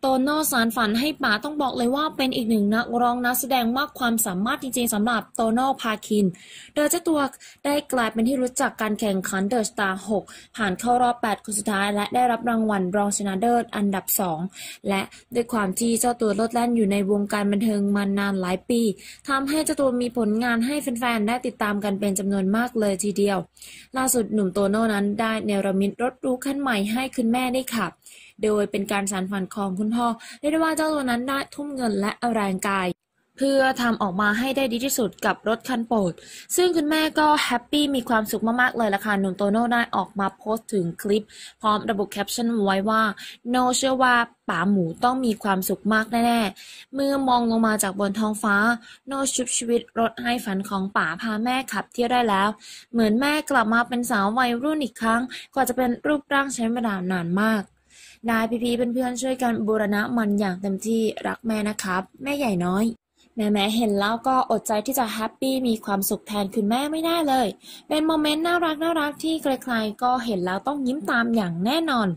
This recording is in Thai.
โตโน่สารฝันให้ป๋าต้องบอกเลยว่าเป็นอีกหนึ่งนักร้องนักแสดงมากความสามารถจริงๆสำหรับโตโน่พาคินโดยเจ้าตัวได้กลายเป็นที่รู้จักการแข่งขันเดอะสตาร์6ผ่านเข้ารอบ 8 คนสุดท้ายและได้รับรางวัลรองชนะเลิศอันดับ 2 และด้วยความที่เจ้าตัวลดแล่นอยู่ในวงการบันเทิงมานานหลายปี ทำให้เจ้าตัวมีผลงานให้แฟนๆได้ติดตามกันเป็นจำนวนมากเลยทีเดียว ล่าสุดหนุ่มโตโน่นั้นได้เนรมิตรถรูคันใหม่ให้คุณแม่ได้ขับโดยเป็นการสานฝันของคุณพ่อเรียกได้ว่าเจ้าตัวนั้นได้ทุ่มเงินและแรงกาย เพื่อทำออกมาให้ได้ดีที่สุดกับรถคันโปรด ซึ่งคุณแม่ก็แฮปปี้มีความสุขมาก ๆ เลยล่ะค่ะหนุ่มโตโน่ได้ออกมาโพสต์ถึงคลิปพร้อมระบุแคปชั่นไว้ว่า โนเชื่อว่าป๋าหมูต้องมีความสุขมากแน่ๆเมื่อมองลงมาจากบนท้องฟ้าโนชุบชีวิตรถให้ฝันของป๋าพาแม่ขับเที่ยวได้แล้ว เหมือนแม่กลับมาเป็นสาววัยรุ่นอีกครั้งกว่าจะเป็นรูปร่างใช้เวลานานมากนายพี่ๆเพื่อนๆช่วยกันบูรณะมันอย่างเต็มที่รักแม่นะครับ แม่ใหญ่น้อย แม่แม่เห็นแล้วก็อดใจที่จะแฮปปี้มีความสุขแทนคุณแม่ไม่ได้เลย เป็นโมเมนต์น่ารักน่ารักที่ใครๆก็เห็นแล้วต้องยิ้มตามอย่างแน่นอน